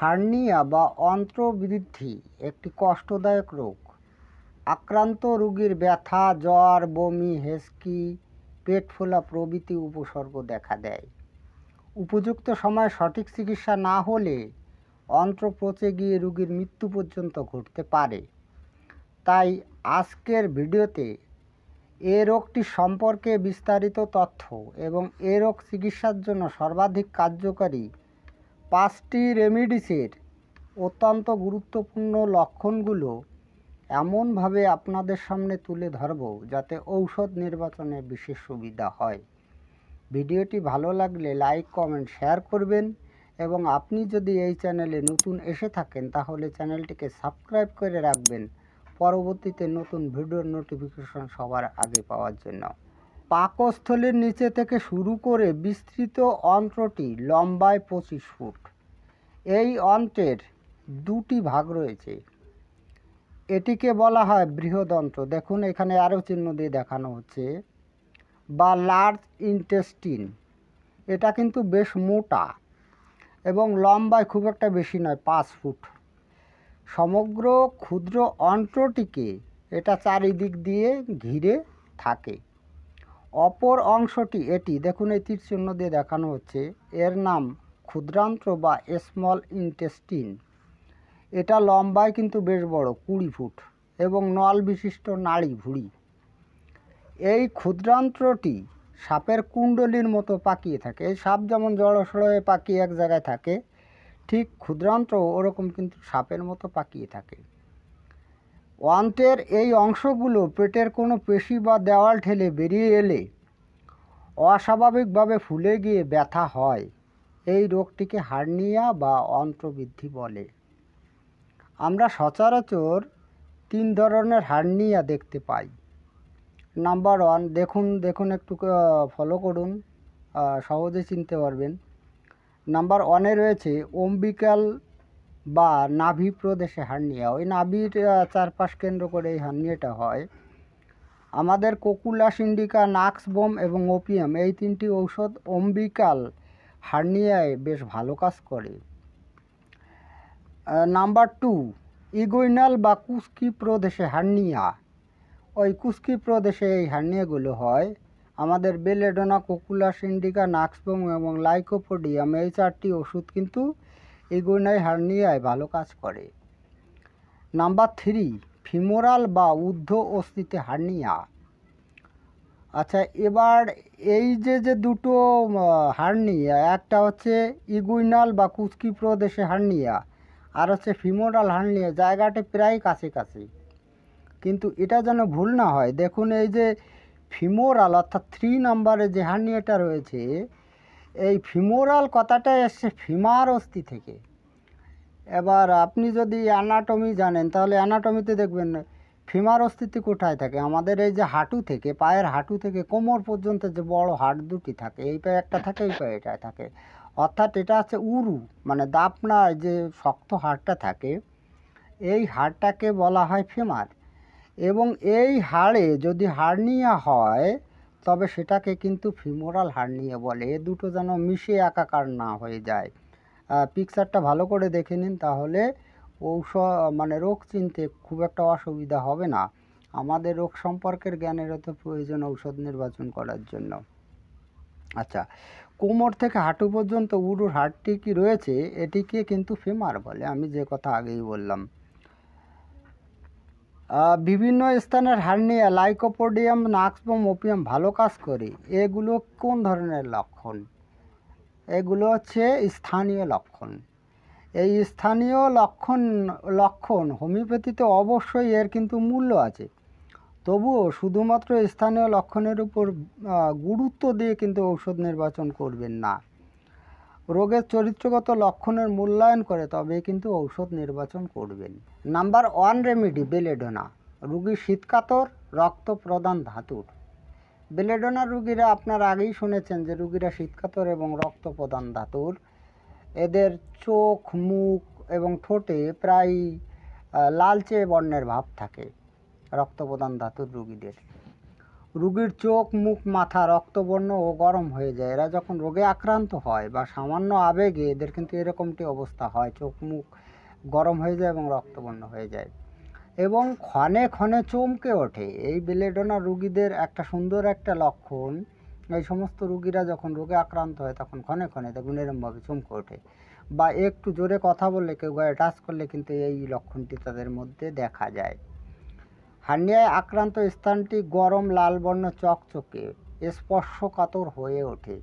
hernia বা অন্ত্রবৃদ্ধি একটি কষ্টদায়ক রোগ আক্রান্ত রুগীর ব্যথা জ্বর বমি হেস্কি পেট ফোলা প্রভৃতি উপসর্গ দেখা দেয় উপযুক্ত সময়ে সঠিক চিকিৎসা না হলে অন্ত্র পচে গিয়ে রোগীর মৃত্যু পর্যন্ত ঘটতে পারে তাই আজকের ভিডিওতে এ রোগটি সম্পর্কে বিস্তারিত তথ্য এবং এ রোগ চিকিৎসার জন্য সর্বাধিক কার্যকারী পাঁচটি রেমিডিসের অত্যন্ত গুরুত্বপূর্ণ লক্ষণগুলো এমনভাবে আপনাদের সামনে তুলে ধরব যাতে ঔষধ নির্বাচনে বিশেষ সুবিধা হয় ভিডিওটি ভালো লাগলে লাইক কমেন্ট শেয়ার করবেন এবং আপনি যদি এই চ্যানেলে নতুন এসে থাকেন তাহলে চ্যানেলটিকে সাবস্ক্রাইব করে রাখবেন পরবর্তীতে নতুন ভিডিওর নোটিফিকেশন সবার আগে পাওয়ার জন্য পাকস্থলীর নিচে থেকে শুরু করে বিস্তৃত অন্ত্রটি লম্বায় পঁচিশ ফুট এই অন্ত্রের দুটি ভাগ রয়েছে এটিকে বলা হয় বৃহদন্ত্র দেখুন এখানে আরও চিহ্ন দিয়ে দেখানো হচ্ছে বা লার্জ ইন্টেস্টিন এটা কিন্তু বেশ মোটা এবং লম্বায় খুব একটা বেশি নয় পাঁচ ফুট সমগ্র ক্ষুদ্র অন্ত্রটিকে এটা চারিদিক দিয়ে ঘিরে থাকে অপর অংশটি এটি দেখুন এই তীর চিহ্ন দিয়ে দেখানো হচ্ছে এর নাম ক্ষুদ্রান্ত্র বা স্মল ইন্টেস্টিন এটা লম্বায় কিন্তু বেশ বড় কুড়ি ফুট এবং নল বিশিষ্ট নাড়ি ভুড়ি এই ক্ষুদ্রান্ত্রটি সাপের কুণ্ডলির মতো পাকিয়ে থাকে এই সাপ যেমন জড়সড় পাকিয়ে এক জায়গায় থাকে ঠিক ক্ষুদ্রান্ত্র ওরকম কিন্তু সাপের মতো পাকিয়ে থাকে অন্তের এই অংশগুলো পেটের কোনো পেশি বা দেওয়াল ঠেলে বেরিয়ে এলে অস্বাভাবিকভাবে ফুলে গিয়ে ব্যথা হয় এই রোগটিকে হার্নিয়া বা অন্ত্রবৃদ্ধি বলে আমরা সচরাচর তিন ধরনের হার্নিয়া দেখতে পাই নাম্বার ওয়ান দেখুন দেখুন একটু ফলো করুন সহজে চিনতে পারবেন নাম্বার ওয়ানে রয়েছে অম্বিকাল বা নাভি প্রদেশে হার্নিয়া ওই নাভির চারপাশ কেন্দ্র করে এই হার্নিয়াটা হয় আমাদের কোকুলা সিন্ডিকা নাক্সবোম এবং ওপিয়াম এই তিনটি ঔষধ অম্বিকাল হার্নিয়ায় বেশ ভালো কাজ করে নাম্বার টু ইগুইনাল বা কুস্কি প্রদেশে হার্নিয়া ওই কুস্কি প্রদেশে এই হার্নিয়াগুলো হয় আমাদের বেলেডোনা কোকুলা সিন্ডিকা নাক্সবোম এবং লাইকোপোডিয়াম এই চারটি ওষুধ কিন্তু এগোনায় হার্নিয়ায় ভালো কাজ করে নাম্বার থ্রি ফিমোরাল বা ঊর্ধ্ব অস্থিতে হার্নিয়া আচ্ছা এবার এই যে যে দুটো হার্নিয়া একটা হচ্ছে ইগুইনাল বা কুচকি প্রদেশে হার্নিয়া আর হচ্ছে ফিমোরাল হার্নিয়া জায়গাটা প্রায় কাছে কাছে কিন্তু এটা যেন ভুল না হয় দেখুন এই যে ফিমোরাল অর্থাৎ থ্রি নাম্বারে যে হার্নিয়াটা রয়েছে এই ফিমোরাল কথাটা এসছে ফিমার অস্থি থেকে এবার আপনি যদি অ্যানাটমি জানেন তাহলে অ্যানাটমিতে দেখবেন ফিমার অস্তিত্ব কোথায় থাকে আমাদের এই যে হাঁটু থেকে পায়ের হাঁটু থেকে কোমর পর্যন্ত যে বড় হাট দুটি থাকে এই পায়ে একটা থাকে এই পায়ে এটা থাকে অর্থাৎ এটা হচ্ছে উরু মানে দাপনার যে শক্ত হাড়টা থাকে এই হাড়টাকে বলা হয় ফিমার এবং এই হাড়ে যদি হার্নিয়া হয় তবে সেটাকে কিন্তু ফিমোরাল হার্নিয়া বলে এ দুটো যেন মিশে একাকার না হয়ে যায় পিকচারটা ভালো করে দেখে নিন তাহলে ঔষধ মানে রোগ চিনতে খুব একটা অসুবিধা হবে না আমাদের রোগ সম্পর্কের জ্ঞানের তো প্রয়োজন ঔষধ নির্বাচন করার জন্য আচ্ছা কোমর থেকে হাঁটু পর্যন্ত উড়ুর হাড়টি কি রয়েছে এটিকে কিন্তু ফেমার বলে আমি যে কথা আগেই বললাম বিভিন্ন স্থানের হার্নিয়া লাইকোপোডিয়াম নাক্সবোম ওপিয়াম ভালো কাজ করে এগুলো কোন ধরনের লক্ষণ এগুলো হচ্ছে স্থানীয় লক্ষণ এই স্থানীয় লক্ষণ লক্ষণ হোমিওপ্যাথিতে অবশ্যই এর কিন্তু মূল্য আছে তবুও শুধুমাত্র স্থানীয় লক্ষণের উপর গুরুত্ব দিয়ে কিন্তু ঔষধ নির্বাচন করবেন না রোগের চরিত্রগত লক্ষণের মূল্যায়ন করে তবে কিন্তু ঔষধ নির্বাচন করবেন নাম্বার ওয়ান রেমিডি বেলেডোনা রুগী শীতকাতর রক্ত প্রদান ধাতুর বেলেডোনা রুগীরা আপনার আগেই শুনেছেন যে রুগীরা শীতকাতর এবং রক্ত প্রদান ধাতুর এদের চোখ মুখ এবং ঠোঁটে প্রায় লালচে বর্ণের ভাব থাকে রক্ত প্রদান ধাতুর রুগীদের রুগীর চোখ মুখ মাথা রক্তবর্ণ ও গরম হয়ে যায় এরা যখন রোগে আক্রান্ত হয় বা সামান্য আবেগে এদের কিন্তু এরকমটি অবস্থা হয় চোখ মুখ গরম হয়ে যায় এবং রক্তবর্ণ হয়ে যায় এবং ক্ষণে ক্ষণে চমকে ওঠে এই বেলেডোনা রুগীদের একটা সুন্দর একটা লক্ষণ এই সমস্ত রুগীরা যখন রোগে আক্রান্ত হয় তখন ক্ষণে ক্ষণে দেখুন এরমভাবে চমকে ওঠে বা একটু জোরে কথা বললে কেউ গায়ে টাচ করলে কিন্তু এই লক্ষণটি তাদের মধ্যে দেখা যায় হার্নিয়ায় আক্রান্ত স্থানটি গরম লাল বর্ণ চকচকে স্পর্শকাতর হয়ে ওঠে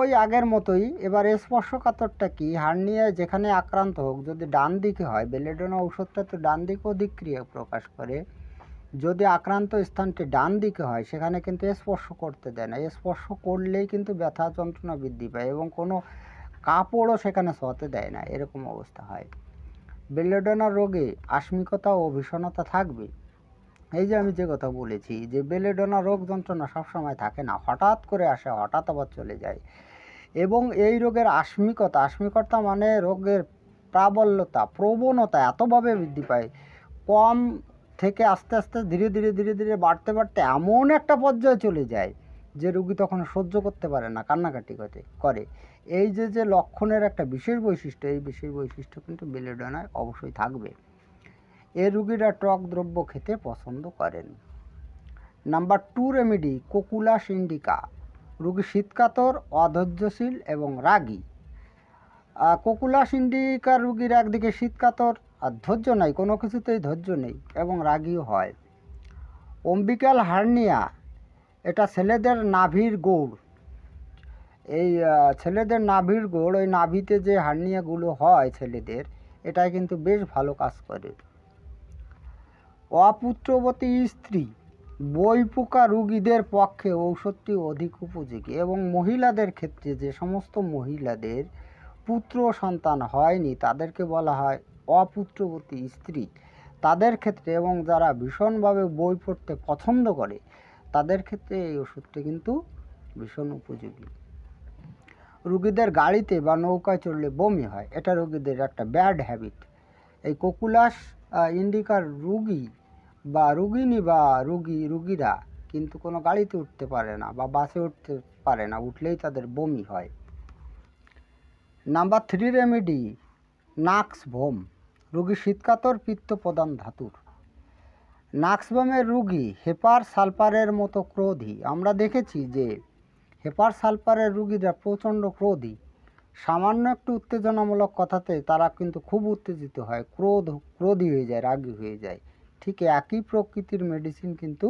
ওই আগের মতোই এবার স্পর্শকাতরটা কি হার্নিয়ায় যেখানে আক্রান্ত হোক যদি ডান দিকে হয় বেলেডোনা ঔষধটা তো ডান দিকেও অধিক্রিয়া প্রকাশ করে যদি আক্রান্ত স্থানটি ডান দিকে হয় সেখানে কিন্তু স্পর্শ করতে দেয় না স্পর্শ করলেই কিন্তু ব্যথা যন্ত্রণা বৃদ্ধি পায় এবং কোনো কাপড়ও সেখানে শোয়াতে দেয় না এরকম অবস্থা হয় বেলেডোনার রোগে আসমিকতা ও ভীষণতা থাকবে এই যে আমি যে কথা বলেছি যে বেলেডোনা রোগ যন্ত্রণা সবসময় থাকে না হঠাৎ করে আসে হঠাৎ আবার চলে যায় এবং এই রোগের আসমিকতা আসমিকতা মানে রোগের প্রাবল্যতা প্রবণতা এতভাবে বৃদ্ধি পায় কম থেকে আস্তে আস্তে ধীরে ধীরে ধীরে ধীরে বাড়তে বাড়তে এমন একটা পর্যায়ে চলে যায় যে রুগী তখন সহ্য করতে পারে না কান্নাকাটি করে করে এই যে যে লক্ষণের একটা বিশেষ বৈশিষ্ট্য এই বিশেষ বৈশিষ্ট্য কিন্তু বেলেডোনায় অবশ্যই থাকবে এ রুগীরা টক দ্রব্য খেতে পছন্দ করেন নাম্বার টু রেমেডি কোকুলা সিন্ডিকা রুগী শীতকাতর অধৈর্যশীল এবং রাগী কোকুলা সিন্ডিকা রুগীর একদিকে শীতকাতর আর ধৈর্য নাই কোনো কিছুতেই ধৈর্য নেই এবং রাগীও হয় অম্বিকাল হার্নিয়া এটা ছেলেদের নাভির গোড় এই ছেলেদের নাভির গোড় ওই নাভিতে যে হার্নিয়াগুলো হয় ছেলেদের এটাই কিন্তু বেশ ভালো কাজ করে অপুত্রবতী স্ত্রী বইপোকা রুগীদের পক্ষে ঔষধটি অধিক উপযোগী এবং মহিলাদের ক্ষেত্রে যে সমস্ত মহিলাদের পুত্র সন্তান হয়নি তাদেরকে বলা হয় অপুত্রবতী স্ত্রী তাদের ক্ষেত্রে এবং যারা ভীষণভাবে বই পড়তে পছন্দ করে তাদের ক্ষেত্রে এই ওষুধটি কিন্তু ভীষণ উপযোগী রুগীদের গাড়িতে বা নৌকায় চড়লে বমি হয় এটা রুগীদের একটা ব্যাড হ্যাবিট এই কোকুলাস ইন্ডিকার রুগী বা রুগিনী বা রুগী রুগীরা কিন্তু কোনো গাড়িতে উঠতে পারে না বা বাসে উঠতে পারে না উঠলেই তাদের বমি হয় নাম্বার থ্রি রেমেডি নাক্স ভোম রুগী শীতকাতর পিত্ত প্রদান ধাতুর নাক্সবামের রুগী হেপার সালপারের মতো ক্রোধী আমরা দেখেছি যে হেপার সালপারের রুগীরা প্রচণ্ড ক্রোধী সামান্য একটু উত্তেজনামূলক কথাতে তারা কিন্তু খুব উত্তেজিত হয় ক্রোধ ক্রোধী হয়ে যায় রাগী হয়ে যায় ঠিক একই প্রকৃতির মেডিসিন কিন্তু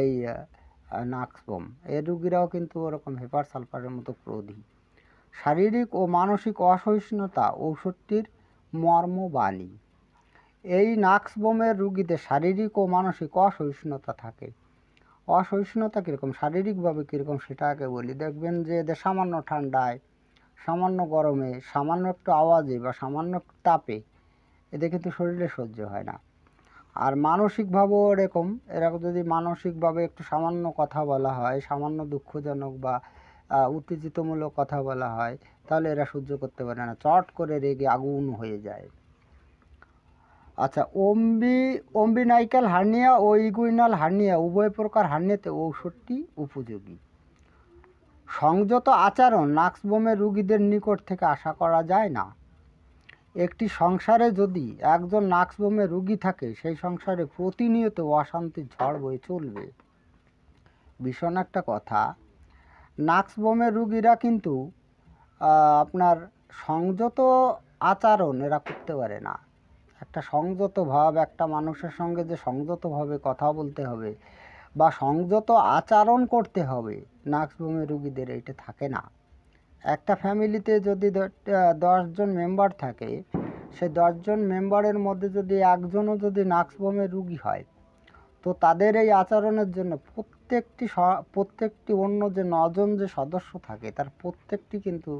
এই নাক্সবম এর রুগীরাও কিন্তু ওরকম হেপার সালফারের মতো ক্রোধী শারীরিক ও মানসিক অসহিষ্ণুতা ঔষধটির মর্মবাণী এই নাক্সবোমের রুগীদের শারীরিক ও মানসিক অসহিষ্ণুতা থাকে অসহিষ্ণুতা কীরকম শারীরিকভাবে কীরকম সেটা আগে বলি দেখবেন যে এদের সামান্য ঠান্ডায় সামান্য গরমে সামান্য একটু আওয়াজে বা সামান্য একটু তাপে এদের কিন্তু শরীরে সহ্য হয় না আর মানসিকভাবেও এরকম এরা যদি মানসিকভাবে একটু সামান্য কথা বলা হয় সামান্য দুঃখজনক বা উত্তেজিতমূলক কথা বলা হয় তাহলে এরা সহ্য করতে পারে না চট করে রেগে আগুন হয়ে যায় আচ্ছা অম্বি অম্বিনাইকাল হার্নিয়া ও ইগুইনাল হার্নিয়া উভয় প্রকার হার্নিয়াতে ঔষধটি উপযোগী সংযত আচরণ নাক্সবোমের রুগীদের নিকট থেকে আশা করা যায় না একটি সংসারে যদি একজন নাক্সবোমের রুগী থাকে সেই সংসারে প্রতিনিয়ত অশান্তির ঝড় বয়ে চলবে ভীষণ একটা কথা নাক্সবোমের রুগীরা কিন্তু আপনার সংযত আচরণ এরা করতে পারে না একটা সংযত ভাব একটা মানুষের সঙ্গে যে সংযতভাবে কথা বলতে হবে বা সংযত আচরণ করতে হবে নার্সভূমি রুগীদের এইটা থাকে না একটা ফ্যামিলিতে যদি দশজন মেম্বার থাকে সে দশজন মেম্বারের মধ্যে যদি একজনও যদি নার্সভূমের রুগী হয় তো তাদের এই আচরণের জন্য প্রত্যেকটি প্রত্যেকটি অন্য যে নজন যে সদস্য থাকে তার প্রত্যেকটি কিন্তু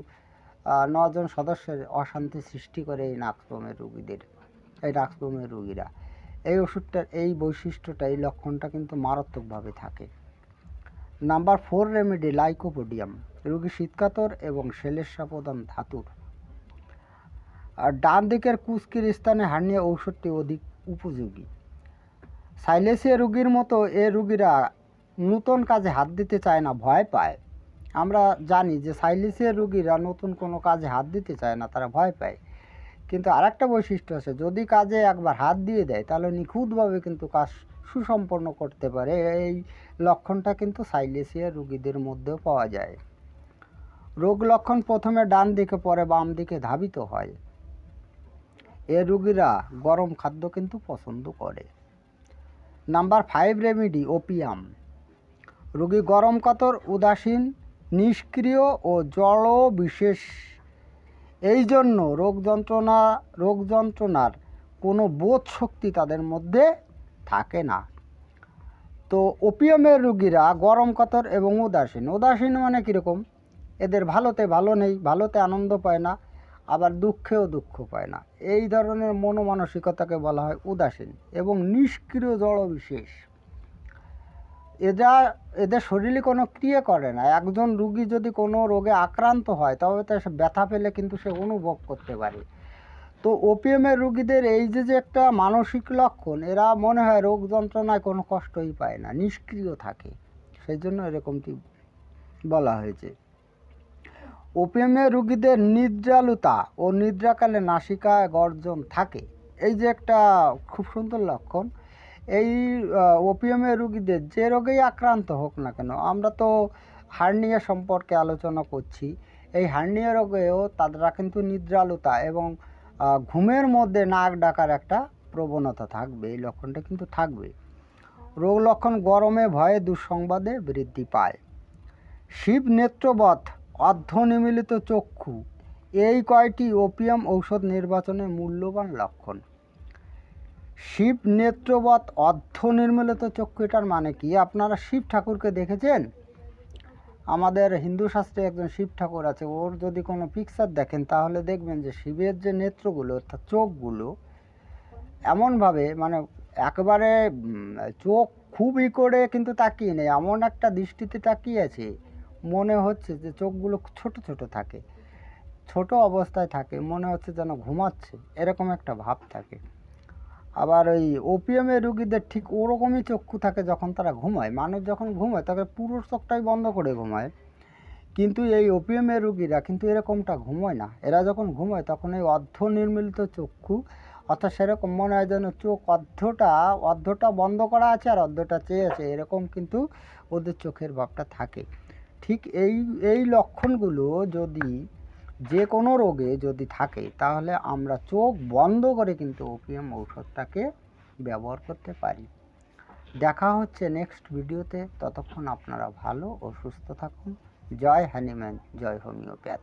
নজন সদস্যের অশান্তি সৃষ্টি করে এই নাকদমের রুগীদের এই রাক্সোমের রোগীরা এই ওষুধটার এই বৈশিষ্ট্যটা এই লক্ষণটা কিন্তু মারাত্মকভাবে থাকে নাম্বার ফোর রেমেডি লাইকোপোডিয়াম রোগী শীতকাতর এবং সেলেসা প্রদান ধাতুর আর ডান দিকের কুস্কির স্থানে হারিয়ে ঔষধটি অধিক উপযোগী সাইলেসিয়া রোগীর মতো এ রোগীরা নূতন কাজে হাত দিতে চায় না ভয় পায় আমরা জানি যে সাইলেসিয়া রোগীরা নতুন কোনো কাজে হাত দিতে চায় না তারা ভয় পায় কিন্তু আর একটা বৈশিষ্ট্য আছে যদি কাজে একবার হাত দিয়ে দেয় তাহলে নিখুঁতভাবে কিন্তু কাজ সুসম্পন্ন করতে পারে এই লক্ষণটা কিন্তু সাইলেসিয়া রুগীদের মধ্যেও পাওয়া যায় রোগ লক্ষণ প্রথমে ডান দিকে পরে বাম দিকে ধাবিত হয় এ রুগীরা গরম খাদ্য কিন্তু পছন্দ করে নাম্বার ফাইভ রেমিডি ওপিয়াম রোগী গরম কাতর উদাসীন নিষ্ক্রিয় ও জল বিশেষ এই জন্য রোগ যন্ত্রণা রোগ যন্ত্রণার কোনো বোধ শক্তি তাদের মধ্যে থাকে না তো ওপিয়মের রুগীরা গরম কাতর এবং উদাসীন উদাসীন মানে কীরকম এদের ভালোতে ভালো নেই ভালোতে আনন্দ পায় না আবার দুঃখেও দুঃখ পায় না এই ধরনের মনোমানসিকতাকে বলা হয় উদাসীন এবং নিষ্ক্রিয় জড় বিশেষ এরা এদের শরীরে কোনো ক্রিয়া করে না একজন রুগী যদি কোনো রোগে আক্রান্ত হয় তবে তা সে ব্যথা পেলে কিন্তু সে অনুভব করতে পারে তো ওপিএমের রুগীদের এই যে যে একটা মানসিক লক্ষণ এরা মনে হয় রোগ যন্ত্রণায় কোনো কষ্টই পায় না নিষ্ক্রিয় থাকে সেই জন্য এরকমটি বলা হয়েছে ওপিএমের রুগীদের নিদ্রালুতা ও নিদ্রাকালে নাসিকায় গর্জন থাকে এই যে একটা খুব সুন্দর লক্ষণ এই ওপিএমের রুগীদের যে রোগেই আক্রান্ত হোক না কেন আমরা তো হার্নিয়া সম্পর্কে আলোচনা করছি এই হার্নিয়া রোগেও তারা কিন্তু নিদ্রালুতা এবং ঘুমের মধ্যে নাক ডাকার একটা প্রবণতা থাকবে এই লক্ষণটা কিন্তু থাকবে রোগ লক্ষণ গরমে ভয়ে দুঃসংবাদে বৃদ্ধি পায় শিব নেত্রবধ অর্ধনিমিলিত চক্ষু এই কয়টি ওপিয়াম ঔষধ নির্বাচনের মূল্যবান লক্ষণ শিব নেত্রবৎ অর্ধ নির্মিলিত চক্ষু এটার মানে কি আপনারা শিব ঠাকুরকে দেখেছেন আমাদের হিন্দু শাস্ত্রে একজন শিব ঠাকুর আছে ওর যদি কোনো পিকচার দেখেন তাহলে দেখবেন যে শিবের যে নেত্রগুলো অর্থাৎ চোখগুলো এমনভাবে মানে একবারে চোখ খুবই করে কিন্তু তাকিয়ে নেই এমন একটা দৃষ্টিতে তাকিয়ে আছে মনে হচ্ছে যে চোখগুলো ছোট ছোট থাকে ছোট অবস্থায় থাকে মনে হচ্ছে যেন ঘুমাচ্ছে এরকম একটা ভাব থাকে আবার ওই ওপিএমের রুগীদের ঠিক ওরকমই চক্ষু থাকে যখন তারা ঘুমায় মানুষ যখন ঘুমায় তাকে পুরো চোখটাই বন্ধ করে ঘুমায় কিন্তু এই ওপিএমের রুগীরা কিন্তু এরকমটা ঘুমায় না এরা যখন ঘুমায় তখন এই অর্ধ নির্মিলিত চক্ষু অর্থাৎ সেরকম মনে হয় যেন চোখ অর্ধটা অর্ধটা বন্ধ করা আছে আর অর্ধটা চেয়ে আছে এরকম কিন্তু ওদের চোখের ভাবটা থাকে ঠিক এই এই লক্ষণগুলো যদি যে কোনো রোগে যদি থাকে তাহলে আমরা চোখ বন্ধ করে কিন্তু ওপিএম ওষুধটাকে ব্যবহার করতে পারি দেখা হচ্ছে নেক্সট ভিডিওতে ততক্ষণ আপনারা ভালো ও সুস্থ থাকুন জয় হ্যানিম্যান জয় হোমিওপ্যাথ